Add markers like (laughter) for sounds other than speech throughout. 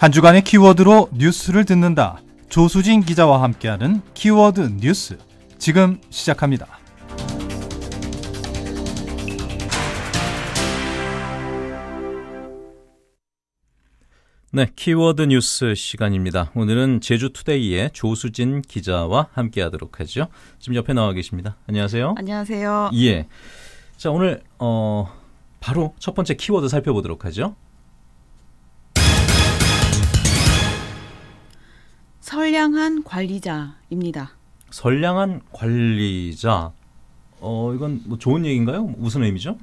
한 주간의 키워드로 뉴스를 듣는다. 조수진 기자와 함께하는 키워드 뉴스. 지금 시작합니다. 네, 키워드 뉴스 시간입니다. 오늘은 제주투데이의 조수진 기자와 함께하도록 하죠. 지금 옆에 나와 계십니다. 안녕하세요. 안녕하세요. 예. 자, 오늘 어 바로 첫 번째 키워드 살펴보도록 하죠. 선량한 관리자입니다. 선량한 관리자. 어 이건 뭐 좋은 얘기인가요? 무슨 의미죠?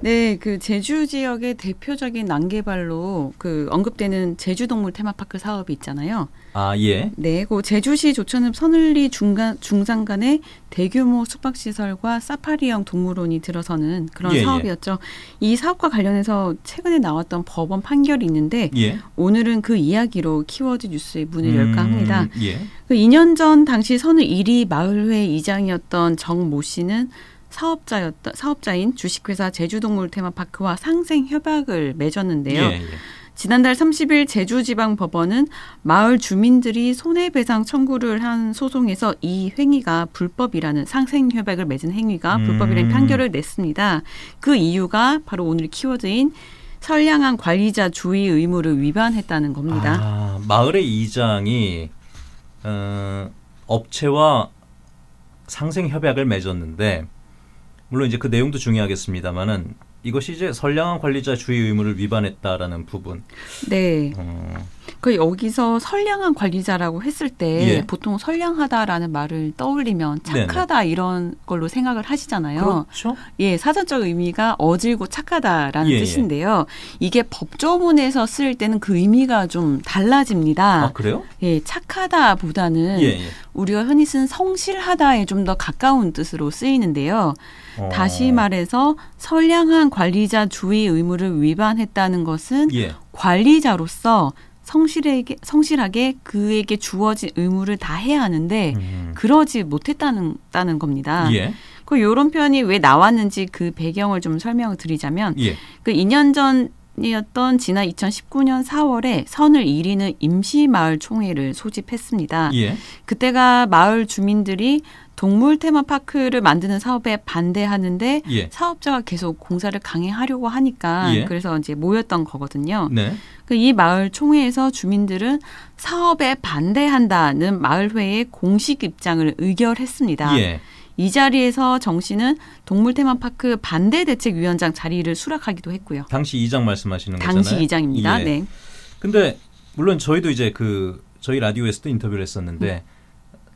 네, 그 제주 지역의 대표적인 난개발로 그 언급되는 제주동물 테마파크 사업이 있잖아요. 아 예. 네, 그 제주시 조천읍 선을리 중간 중산간에 대규모 숙박시설과 사파리형 동물원이 들어서는 그런 예, 예. 사업이었죠. 예. 이 사업과 관련해서 최근에 나왔던 법원 판결이 있는데 예. 오늘은 그 이야기로 키워드 뉴스의 문을 음, 열까 합니다. 음, 예. 그 2년 전 당시 선우 1위 마을회 이장이었던 정 모 씨는 사업자였다 사업자인 주식회사 제주동물 테마파크와 상생 협약을 맺었는데요. 예, 예. 지난달 30일 제주지방법원은 마을 주민들이 손해배상 청구를 한 소송에서 이 행위가 불법이라는 상생협약을 맺은 행위가 음. 불법이라는 음. 판결을 냈습니다. 그 이유가 바로 오늘 키워드인 선량한 관리자 주의 의무를 위반했다는 겁니다. 아, 마을의 이장이 어, 업체와 상생 협약을 맺었는데 물론 이제 그 내용도 중요하겠습니다만은 이것이 이제 선량한 관리자 주의 의무를 위반했다라는 부분. 네. 어, 그 여기서 선량한 관리자라고 했을 때 예. 보통 선량하다라는 말을 떠올리면 네, 착하다 네네. 이런 걸로 생각을 하시잖아요. 그렇죠. 예, 사전적 의미가 어질고 착하다라는 예예. 예. 뜻인데요. 이게 법조문에서 쓰일 때는 그 의미가 좀 달라집니다. 아, 그래요? 예, 착하다보다는 예예. 예. 우리가 흔히 쓴 성실하다에 좀 더 가까운 뜻으로 쓰이는데요. 어. 다시 말해서 선량한 관리자 주의 의무를 위반했다는 것은 예. 관리자로서 성실하게, 성실하게 그에게 주어진 의무를 다 해야 하는데 음. 그러지 못했다는 다는 겁니다. 예. 그 요런 표현이 왜 나왔는지 그 배경을 좀 설명을 드리자면 예. 그 2년 전 이었던 지난 2019년 4월에 선을 이리는 임시 마을 총회를 소집했습니다. 예. 그때가 마을 주민들이 동물 테마파크를 만드는 사업에 반대하는데 예. 사업자가 계속 공사를 강행하려고 하니까 예. 그래서 이제 모였던 거거든요. 네. 그 이 마을 총회에서 주민들은 사업에 반대한다는 마을회의 공식 입장을 의결했습니다. 예. 이 자리에서 정 씨는 동물 테마파크 반대 대책위원장 자리를 수락하기도 했고요. 당시 이장 말씀하시는 당시 거잖아요. 당시 이장입니다. 예. 네. 근데 물론 저희도 이제 그 저희 라디오에서도 인터뷰를 했었는데 음.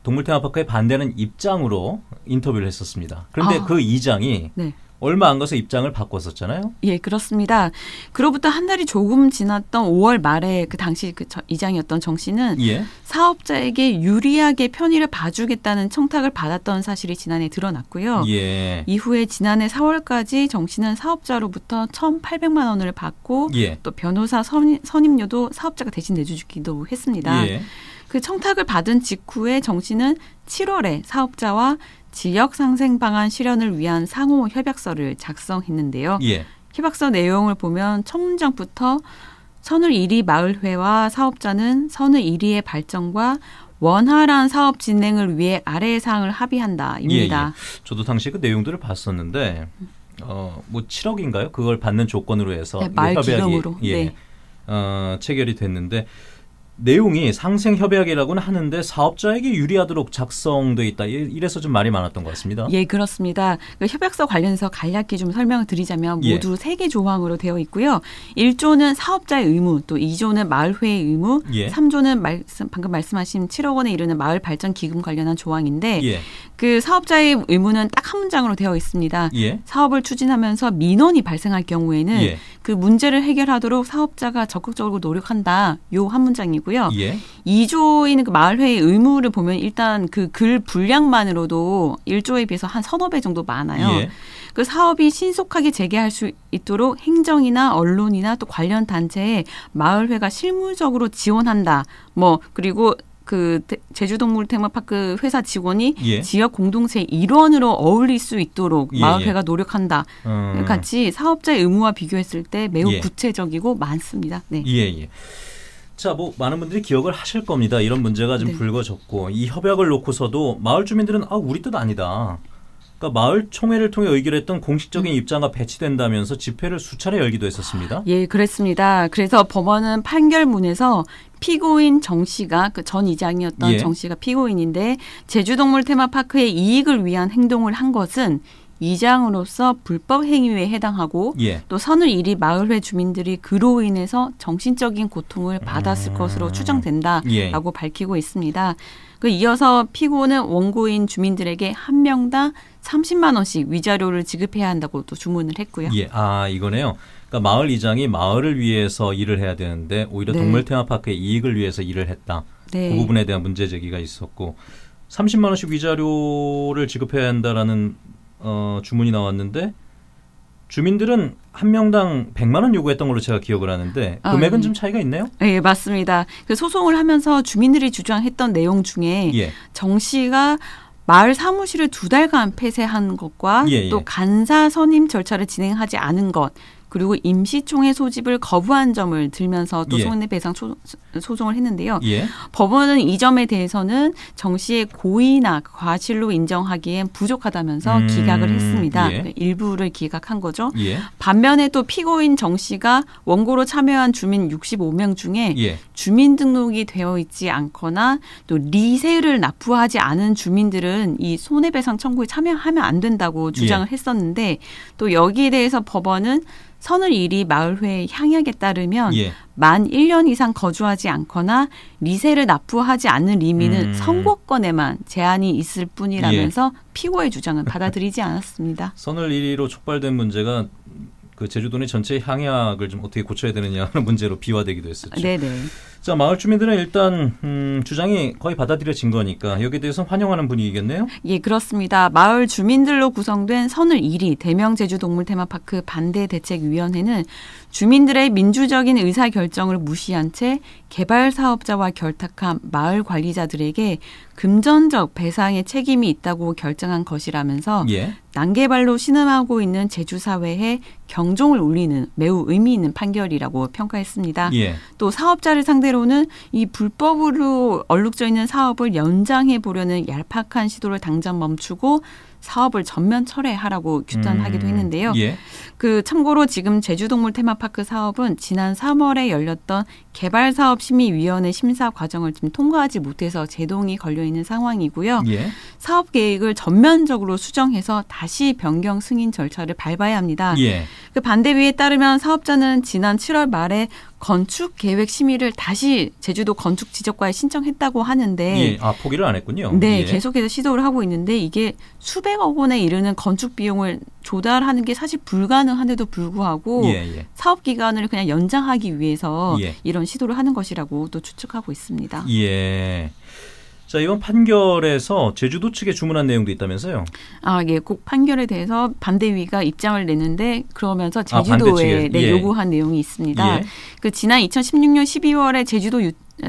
동물 테마파크에 반대하는 입장으로 인터뷰를 했었습니다. 그런데 아. 그 이장이 네. 얼마 안 가서 입장을 바꿨었잖아요. 예, 그렇습니다. 그로부터 한 달이 조금 지났던 5월 말에 그 당시 그 이장이었던 정 씨는 예. 사업자에게 유리하게 편의를 봐주겠다는 청탁을 받았던 사실이 지난해 드러났고요. 예. 이후에 지난해 4월까지 정 씨는 사업자로부터 1,800만 원을 받고 예. 또 변호사 선임료도 사업자가 대신 내주기도 했습니다. 예. 그 청탁을 받은 직후에 정 씨는 7월에 사업자와 지역 상생 방안 실현을 위한 상호 협약서를 작성했는데요. 예. 협약서 내용을 보면 첫문부터 선을 1위 마을회와 사업자는 선을 1위의 발전과 원활한 사업 진행을 위해 아래 사항을 합의한다입니다. 예, 예. 저도 당시 그 내용들을 봤었는데 어뭐 7억인가요? 그걸 받는 조건으로 해서 네, 말 기념으로 예, 네. 어, 체결이 됐는데 내용이 상생 협약이라고는 하는데 사업자에게 유리하도록 작성돼 있다. 이래서 좀 말이 많았던 것 같습니다. 예, 그렇습니다. 그 협약서 관련해서 간략히 좀 설명을 드리자면 예. 모두 세 개 조항으로 되어 있고요. 1조는 사업자의 의무, 또 2조는 마을회의 의무, 예. 3조는 말씀, 방금 말씀하신 7억 원에 이르는 마을 발전 기금 관련한 조항인데 예. 그 사업자의 의무는 딱 한 문장으로 되어 있습니다. 예. 사업을 추진하면서 민원이 발생할 경우에는 예. 그 문제를 해결하도록 사업자가 적극적으로 노력한다. 요한문장이 마고요 예. 2조인 그 마을회의 의무를 보면 일단 그 글 분량만으로도 1조에 비해서 한 서너 배 정도 많아요. 예. 그 사업이 신속하게 재개할 수 있도록 행정이나 언론이나 또 관련 단체에 마을회가 실무적으로 지원한다. 뭐 그리고 그 제주동물 테마파크 회사 직원이 예. 지역 공동체 일원으로 어울릴 수 있도록 예, 예. 마을회가 노력한다. 음. 같이 사업자의 의무와 비교했을 때 매우 예. 구체적이고 많습니다. 네. 예, 예. 자, 뭐 많은 분들이 기억을 하실 겁니다. 이런 문제가 좀 네. 불거졌고 이 협약을 놓고서도 마을 주민들은 아 우리 뜻 아니다. 그러니까 마을 총회를 통해 의결했던 공식적인 음. 입장과 배치된다면서 집회를 수차례 열기도 했었습니다. 예, 그랬습니다. 그래서 법원은 판결문에서 피고인 정 씨가 그 전 이장이었던 예. 정 씨가 피고인인데 제주동물 테마파크의 이익을 위한 행동을 한 것은 이장으로서 불법 행위에 해당하고 예. 또 선을 이리 마을회 주민들이 그로 인해서 정신적인 고통을 음. 받았을 음. 것으로 추정된다라고 예, 예. 밝히고 있습니다. 그 이어서 피고는 원고인 주민들에게 한 명당 30만 원씩 위자료를 지급해야 한다고 또 주문을 했고요. 예, 아 이거네요. 그러니까 마을 이장이 마을을 위해서 일을 해야 되는데 오히려 네. 동물 테마파크의 이익을 위해서 일을 했다. 네. 그 부분에 대한 문제 제기가 있었고 30만 원씩 위자료를 지급해야 한다라는 어, 주문이 나왔는데 주민들은 한 명당 100만 원 요구했던 걸로 제가 기억을 하는데 아, 금액은 아, 예. 좀 차이가 있나요 네, 맞습니다. 그 소송을 하면서 주민들이 주장했던 내용 중에 예. 정 씨가 마을 사무실을 두 달간 폐쇄한 것과 예, 또 예. 간사 선임 절차를 진행하지 않은 것 그리고 임시총회 소집을 거부한 점을 들면서 또 손해배상 예. 소송을 했는데요. 예. 법원은 이 점에 대해서는 정 씨의 고의나 과실로 인정하기엔 부족하다면서 음, 기각을 했습니다. 예. 그러니까 일부를 기각한 거죠. 예. 반면에 또 피고인 정 씨가 원고로 참여한 주민 65명 중에 예. 주민등록이 되어 있지 않거나 또 리세를 납부하지 않은 주민들은 이 손해배상 청구에 참여하면 안 된다고 주장을 했었는데 또 여기에 대해서 법원은 선을 이리 마을회의 향약에 따르면 예. 만 1년 이상 거주하지 않거나 리세를 납부하지 않는 리미는 음. 선고권에만 제한이 있을 뿐이라면서 예. 피고의 주장은 받아들이지 않았습니다. 선을 이리로 촉발된 문제가 그 제주도의 전체 향약을 좀 어떻게 고쳐야 되느냐 하는 (laughs) 문제로 비화되기도 했었죠. 네네. 네. 자 마을 주민들은 일단 음, 주장이 거의 받아들여진 거니까 여기에 대해서 환영하는 분위기겠네요. 예 그렇습니다. 마을 주민들로 구성된 선을 1위 대명 제주동물 테마파크 반대 대책위원회는 주민들의 민주적인 의사 결정을 무시한 채 개발 사업자와 결탁한 마을 관리자들에게 금전적 배상의 책임이 있다고 결정한 것이라면서 예. 난개발로 신음하고 있는 제주 사회에 경종을 울리는 매우 의미 있는 판결이라고 평가했습니다. 예. 또 사업자를 상대로는 이 불법으로 얼룩져 있는 사업을 연장해 보려는 얄팍한 시도를 당장 멈추고 사업을 전면 철회하라고 규탄하기도 음, 했는데요. 예. 그 참고로 지금 제주동물 테마파크 사업은 지난 3월에 열렸던 개발 사업 심의위원회 심사 과정을 지금 통과하지 못해서 제동이 걸려 있는 상황이고요. 예. 사업 계획을 전면적으로 수정해서 다시 변경 승인 절차를 밟아야 합니다. 예. 그 반대위에 따르면 사업자는 지난 7월 말에 건축 계획 심의를 다시 제주도 건축 지적과에 신청했다고 하는데 예, 아 포기를 안 했군요. 네, 예. 계속해서 시도를 하고 있는데 이게 수백억 원에 이르는 건축 비용을 조달하는 게 사실 불가능한데도 불구하고 예, 예. 사업 기간을 그냥 연장하기 위해서 예. 이런 시도를 하는 것이라고 또 추측하고 있습니다. 예. 자, 이번 판결에서 제주도 측에 주문한 내용도 있다면서요? 아, 예. 그 판결에 대해서 반대위가 입장을 내는데 그러면서 아, 제주도에 아, 네, 예. 요구한 내용이 있습니다. 예. 그 지난 2016년 12월에 제주도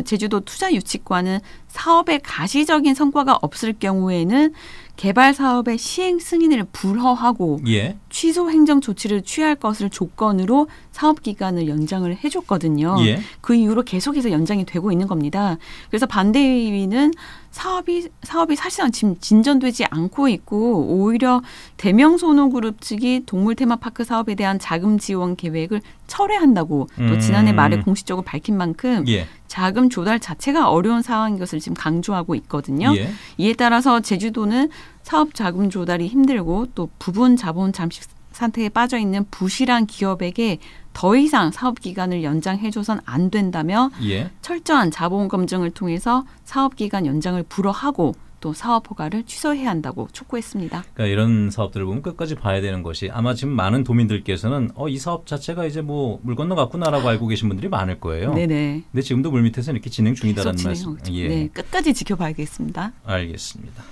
제주도 투자유치과는 사업의 가시적인 성과가 없을 경우에는 개발 사업의 시행 승인을 불허하고 예. 취소 행정 조치를 취할 것을 조건으로 사업 기간을 연장을 해줬거든요. 예. 그 이후로 계속해서 연장이 되고 있는 겁니다. 그래서 반대위는 사업이 사업이 사실상 지금 진전되지 않고 있고 오히려 대명 소노그룹 측이 동물 테마파크 사업에 대한 자금 지원 계획을 철회한다고 음. 또 지난해 말에 음. 공식적으로 밝힌 만큼 예. 자금 조달 자체가 어려운 상황인 것을 지금 강조하고 있거든요. 예. 이에 따라서 제주도는 사업 자금 조달이 힘들고 또 부분 자본 잠식 상태에 빠져 있는 부실한 기업에게 더 이상 사업 기간을 연장해줘선 안 된다며 예. 철저한 자본 검증을 통해서 사업 기간 연장을 불허하고 또 사업 허가를 취소해야 한다고 촉구했습니다. 그러니까 이런 사업들을 보면 끝까지 봐야 되는 것이 아마 지금 많은 도민들께서는 어, 이 사업 자체가 이제 뭐 물 건너갔구나라고 알고 계신 분들이 많을 거예요. 네네. 근데 지금도 물 밑에서 이렇게 진행 중이다라는 말씀. 예. 네, 끝까지 지켜봐야겠습니다. 알겠습니다.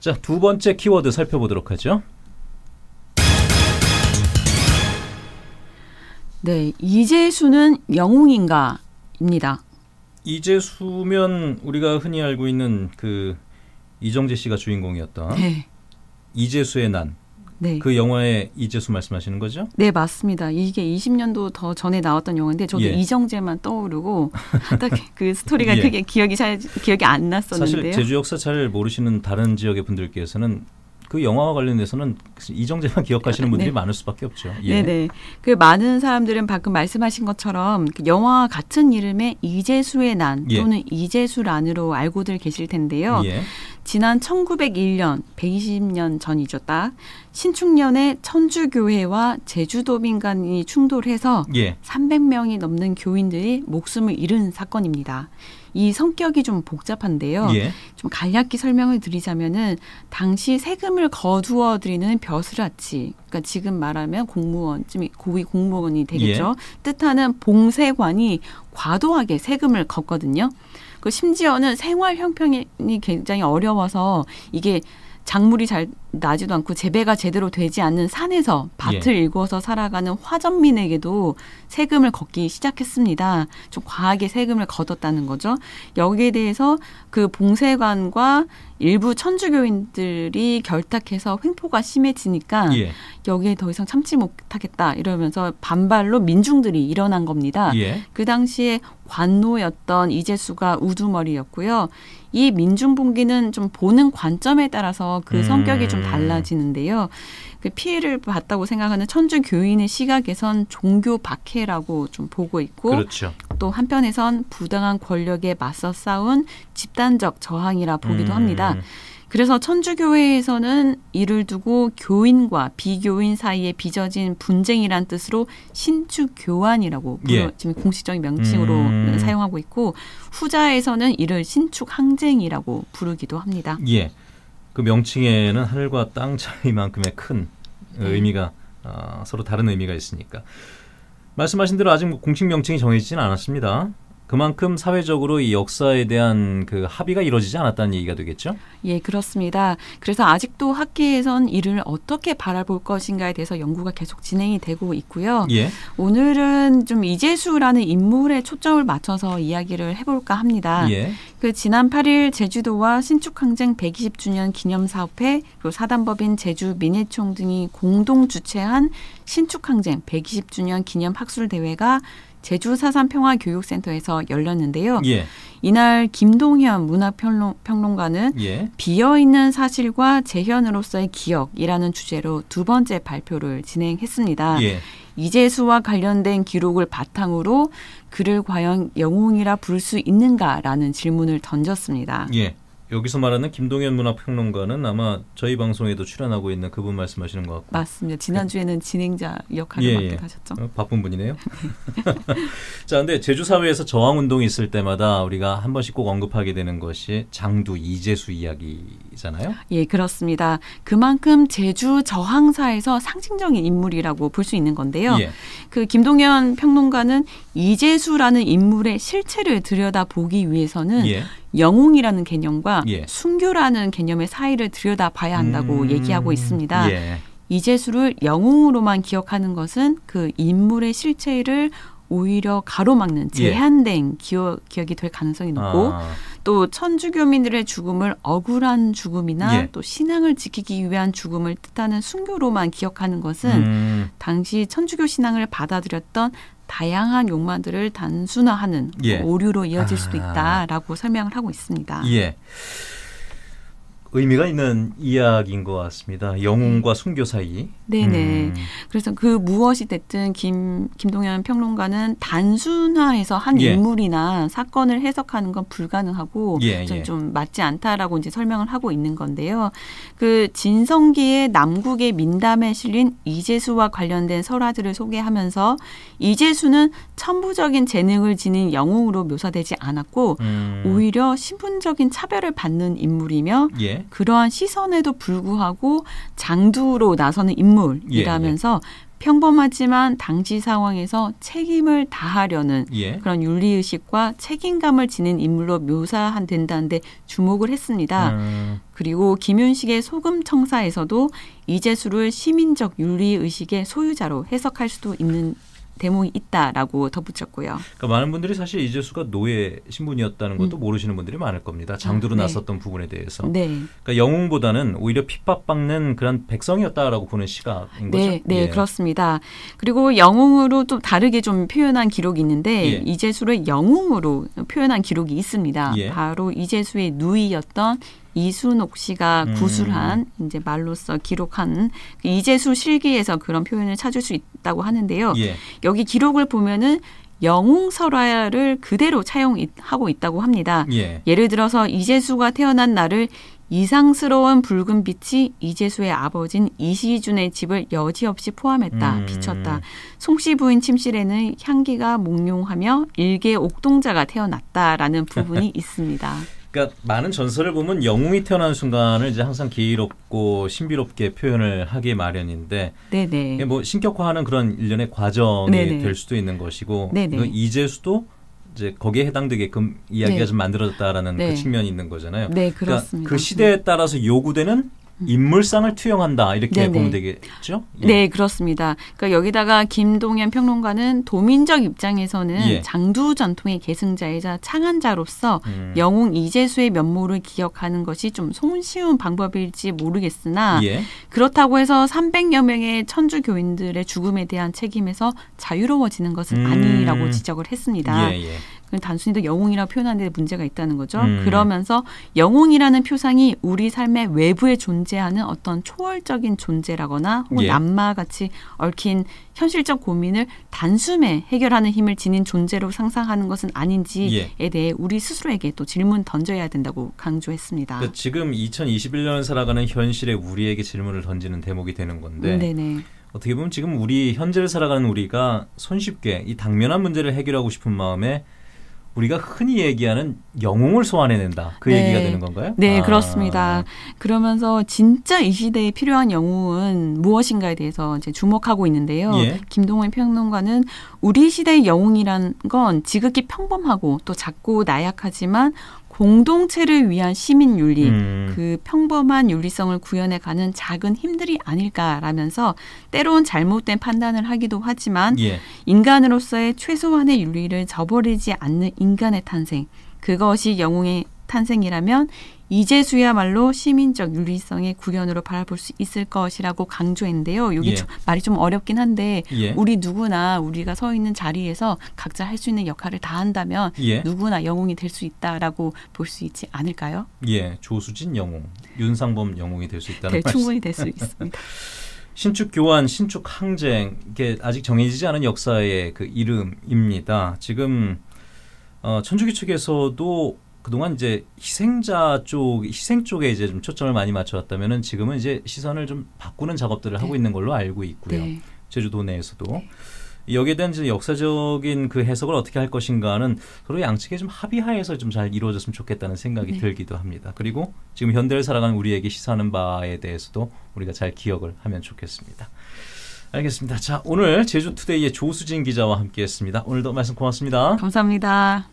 자, 두 번째 키워드 살펴보도록 하죠. 네, 이재수는 영웅인가입니다. 이재수면 우리가 흔히 알고 있는 그 이정재 씨가 주인공이었던 네. 이재수의 난. 네. 그 영화의 이재수 말씀하시는 거죠? 네, 맞습니다. 이게 20년도 더 전에 나왔던 영화인데 저도 예. 이정재만 떠오르고 (laughs) 딱 그 스토리가 예. 크게 기억이 잘 기억이 안 났었는데요. 사실 제주 역사 잘 모르시는 다른 지역의 분들께서는 그 영화와 관련해서는 이정재만 기억하시는 분들이 (laughs) 네. 많을 수밖에 없죠. 예. 네네. 네. 그 많은 사람들은 방금 말씀하신 것처럼 그 영화와 같은 이름의 이재수의 난 예. 또는 이재수란으로 알고들 계실 텐데요. 예. 지난 1901년, 120년 전이죠, 딱. 신축년에 천주교회와 제주도 민간이 충돌해서 예. 300명이 넘는 교인들이 목숨을 잃은 사건입니다. 이 성격이 좀 복잡한데요. 예. 좀 간략히 설명을 드리자면은 당시 세금을 거두어 드리는 벼슬아치, 그러니까 지금 말하면 공무원, 쯤이 고위 공무원이 되겠죠. 예. 뜻하는 봉쇄관이 과도하게 세금을 걷거든요. 그 심지어는 생활 형편이 굉장히 어려워서 이게 작물이 잘 나지도 않고 재배가 제대로 되지 않는 산에서 밭을 예. 일구어서 살아가는 화전민에게도 세금을 걷기 시작했습니다. 좀 과하게 세금을 걷었다는 거죠. 여기에 대해서 그 봉쇄관과 일부 천주교인들이 결탁해서 횡포가 심해지니까 예. 여기에 더 이상 참지 못하겠다 이러면서 반발로 민중들이 일어난 겁니다. 예. 그 당시에 관노였던 이재수가 우두머리였고요. 이 민중봉기는 좀 보는 관점에 따라서 그 음. 성격이 좀 달라지는데요. 그 피해를 봤다고 생각하는 천주 교인의 시각에선 종교 박해라고 좀 보고 있고 그렇죠. 또 한편에선 부당한 권력에 맞서 싸운 집단적 저항이라 보기도 음. 합니다. 그래서 천주교회에서는 이를 두고 교인과 비교인 사이에 빚어진 분쟁이란 뜻으로 신축교환이라고 예. 지금 공식적인 명칭으로 음. 사용하고 있고 후자에서는 이를 신축항쟁이라고 부르기도 합니다. 예. 그 명칭에는 하늘과 땅 차이만큼의 큰 네. 의미가 어, 서로 다른 의미가 있으니까 말씀하신 대로 아직 뭐 공식 명칭이 정해지진 않았습니다. 그만큼 사회적으로 이 역사에 대한 그 합의가 이루어지지 않았다는 얘기가 되겠죠? 예, 그렇습니다. 그래서 아직도 학계에선 이를 어떻게 바라볼 것인가에 대해서 연구가 계속 진행이 되고 있고요. 예. 오늘은 좀 이재수라는 인물에 초점을 맞춰서 이야기를 해볼까 합니다. 예. 그 지난 8일 제주도와 신축항쟁 120주년 기념사업회 그리고 사단법인 제주민예총 등이 공동 주최한 신축항쟁 120주년 기념 학술대회가 제주 사산 평화 교육센터에서 열렸는데요. 예. 이날 김동현 문학평론 가는 예. 비어 있는 사실과 재현으로서의 기억이라는 주제로 두 번째 발표를 진행했습니다. 예. 이재수와 관련된 기록을 바탕으로 그를 과연 영웅이라 부를 수 있는가라는 질문을 던졌습니다. 예. 여기서 말하는 김동현 문화평론가는 아마 저희 방송에도 출연하고 있는 그분 말씀하시는 것 같고 맞습니다. 지난 주에는 네. 진행자 역할을 예, 예. 맡게 셨죠 어, 바쁜 분이네요. (laughs) 네. (laughs) 자, 근데 제주 사회에서 저항 운동이 있을 때마다 우리가 한 번씩 꼭 언급하게 되는 것이 장두 이재수 이야기잖아요. 예, 그렇습니다. 그만큼 제주 저항사에서 상징적인 인물이라고 볼 수 있는 건데요. 예. 그 김동현 평론가는 이재수라는 인물의 실체를 들여다보기 위해서는 예. 영웅이라는 개념과 예. 순교라는 개념의 사이를 들여다봐야 한다고 음, 얘기하고 있습니다. 예. 이재수를 영웅으로만 기억하는 것은 그 인물의 실체를 오히려 가로막는 예. 제한된 기억, 기억이 될 가능성이 높고 아. 또 천주교민들의 죽음을 억울한 죽음이나 예. 또 신앙을 지키기 위한 죽음을 뜻하는 순교로만 기억하는 것은 음. 당시 천주교 신앙을 받아들였던 다양한 욕망들을 단순화하는 예. 오류로 이어질 수도 아. 있다라고 설명을 하고 있습니다. 예. 의미가 있는 이야기인 것 같습니다. 영웅과 네. 순교 사이. 네네. 음. 그래서 그 무엇이 됐든 김 김동연 평론가는 단순화해서 한 예. 인물이나 사건을 해석하는 건 불가능하고 예, 좀, 예. 좀 맞지 않다라고 이제 설명을 하고 있는 건데요. 그 진성기의 남국의 민담에 실린 이재수와 관련된 설화들을 소개하면서 이재수는 천부적인 재능을 지닌 영웅으로 묘사되지 않았고 음. 오히려 신분적인 차별을 받는 인물이며 예. 그러한 시선에도 불구하고 장두로 나서는 인물이라면서 예, 예. 평범하지만 당시 상황에서 책임을 다하려는 예. 그런 윤리의식과 책임감을 지닌 인물로 묘사한 된다는데 주목을 했습니다. 음. 그리고 김윤식의 소금 청사에서도 이재수를 시민적 윤리의식의 소유자로 해석할 수도 있는 대목이 있다라고 덧붙였고요. 그러니까 많은 분들이 사실 이재수가 노예 신분이었다는 것도 음. 모르시는 분들이 많을 겁니다. 아, 장두로 네. 났었던 부분에 대해서. 네. 그러니까 영웅보다는 오히려 핍박받는 그런 백성이었다라고 보는 시각인 네, 거죠. 네, 예. 그렇습니다. 그리고 영웅으로 좀 다르게 좀 표현한 기록이 있는데 예. 이재수를 영웅으로 표현한 기록이 있습니다. 예. 바로 이재수의 누이였던 이순옥 씨가 음. 구술한 이제 말로써 기록한 그 이재수 실기에서 그런 표현을 찾을 수 있다고 하는데요. 예. 여기 기록을 보면은 영웅설화를 그대로 차용하고 있다고 합니다. 예. 예를 들어서 이재수가 태어난 날을 이상스러운 붉은 빛이 이재수의 아버진 이시준의 집을 여지없이 포함했다, 음. 비쳤다. 송씨 부인 침실에는 향기가 몽룡하며 일개 옥동자가 태어났다라는 부분이 (laughs) 있습니다. 그러니까 많은 전설을 보면 영웅이 태어난 순간을 이제 항상 기이롭고 신비롭게 표현을 하기 마련인데 네네. 뭐 신격화하는 그런 일련의 과정이 네네. 될 수도 있는 것이고 네네. 이제수도 이제 거기에 해당되게끔 이야기가 네. 좀 만들어졌다라는 그 네. 그 측면이 있는 거잖아요. 네, 그렇습니다. 그러니까 그 시대에 따라서 요구되는 인물상을 투영한다 이렇게 네네. 보면 되겠죠? 예. 네 그렇습니다. 그러니까 여기다가 김동현 평론가는 도민적 입장에서는 예. 장두 전통의 계승자이자 창안자로서 음. 영웅 이재수의 면모를 기억하는 것이 좀 손쉬운 방법일지 모르겠으나 예. 그렇다고 해서 300여 명의 천주 교인들의 죽음에 대한 책임에서 자유로워지는 것은 음. 아니라고 지적을 했습니다. 예, 예. 단순히 영웅이라고 표현하는 데 문제가 있다는 거죠. 음. 그러면서 영웅이라는 표상이 우리 삶의 외부에 존재하는 어떤 초월적인 존재라거나 혹은 예. 남마같이 얽힌 현실적 고민을 단숨에 해결하는 힘을 지닌 존재로 상상하는 것은 아닌지에 예. 대해 우리 스스로에게 또 질문 던져야 된다고 강조했습니다. 그러니까 지금 2021년 살아가는 현실에 우리에게 질문을 던지는 대목이 되는 건데 음, 네네. 어떻게 보면 지금 우리 현재를 살아가는 우리가 손쉽게 이 당면한 문제를 해결하고 싶은 마음에 우리가 흔히 얘기하는 영웅을 소환해낸다. 그 네. 얘기가 되는 건가요? 네, 아. 그렇습니다. 그러면서 진짜 이 시대에 필요한 영웅은 무엇인가에 대해서 이제 주목하고 있는데요. 예. 김동호 평론가는 우리 시대의 영웅이란 건 지극히 평범하고 또 작고 나약하지만 공동체를 위한 시민 윤리, 음. 그 평범한 윤리성을 구현해 가는 작은 힘들이 아닐까라면서 때론 잘못된 판단을 하기도 하지만 예. 인간으로서의 최소한의 윤리를 저버리지 않는 인간의 탄생 그것이 영웅의 탄생이라면 이제수야말로 시민적 윤리성의 구현으로 바라볼 수 있을 것이라고 강조했는데요. 여기 예. 좀, 말이 좀 어렵긴 한데 예. 우리 누구나 우리가 서 있는 자리에서 각자 할 수 있는 역할을 다 한다면 예. 누구나 영웅이 될 수 있다라고 볼 수 있지 않을까요? 예, 조수진 영웅, 윤상범 영웅이 될 수 있다는 네, 말씀. 충분히 될 수 있습니다. (laughs) 신축 교환, 신축 항쟁 이게 아직 정해지지 않은 역사의 그 이름입니다. 지금 어, 천주교 측에서도 그동안 이제 희생자 쪽 희생 쪽에 이제 좀 초점을 많이 맞춰왔다면은 지금은 이제 시선을 좀 바꾸는 작업들을 네. 하고 있는 걸로 알고 있고요. 네. 제주도 내에서도 네. 여기에 대한 이제 역사적인 그 해석을 어떻게 할 것인가는 서로 양측에좀 합의하에서 좀 잘 이루어졌으면 좋겠다는 생각이 네. 들기도 합니다. 그리고 지금 현대를 살아가는 우리에게 시사하는 바에 대해서도 우리가 잘 기억을 하면 좋겠습니다. 알겠습니다. 자, 오늘 제주투데이의 조수진 기자와 함께했습니다. 오늘도 말씀 고맙습니다. 감사합니다.